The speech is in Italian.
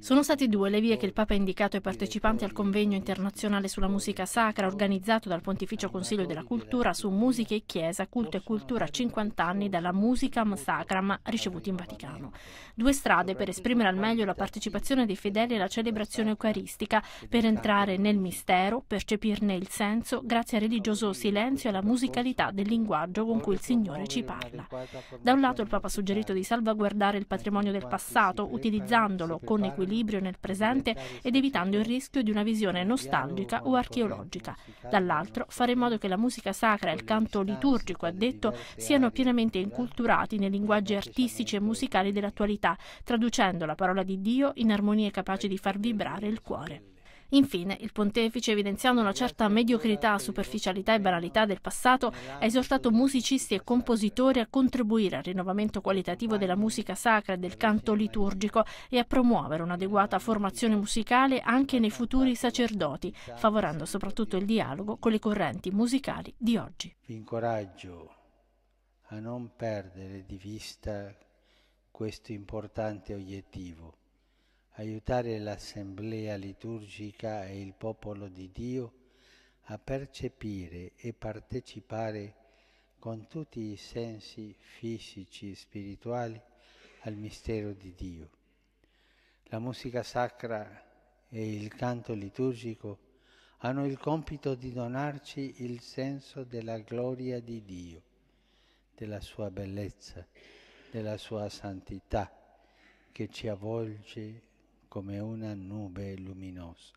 Sono state due le vie che il Papa ha indicato ai partecipanti al convegno internazionale sulla musica sacra organizzato dal Pontificio Consiglio della Cultura su Musica e Chiesa, Culto e Cultura 50 anni dalla Musicam Sacram ricevuti in Vaticano. Due strade per esprimere al meglio la partecipazione dei fedeli alla celebrazione eucaristica, per entrare nel mistero, percepirne il senso, grazie al religioso silenzio e alla musicalità del linguaggio con cui il Signore ci parla. Da un lato il Papa ha suggerito di salvaguardare il patrimonio del passato, utilizzandolo con equilibrio equilibrio nel presente ed evitando il rischio di una visione nostalgica o archeologica. Dall'altro, fare in modo che la musica sacra e il canto liturgico addetto siano pienamente inculturati nei linguaggi artistici e musicali dell'attualità, traducendo la parola di Dio in armonie capaci di far vibrare il cuore. Infine, il pontefice, evidenziando una certa mediocrità, superficialità e banalità del passato, ha esortato musicisti e compositori a contribuire al rinnovamento qualitativo della musica sacra e del canto liturgico e a promuovere un'adeguata formazione musicale anche nei futuri sacerdoti, favorendo soprattutto il dialogo con le correnti musicali di oggi. Vi incoraggio a non perdere di vista questo importante obiettivo aiutare l'assemblea liturgica e il popolo di Dio a percepire e partecipare con tutti i sensi fisici e spirituali al mistero di Dio. La musica sacra e il canto liturgico hanno il compito di donarci il senso della gloria di Dio, della sua bellezza, della sua santità che ci avvolge come una nube luminosa.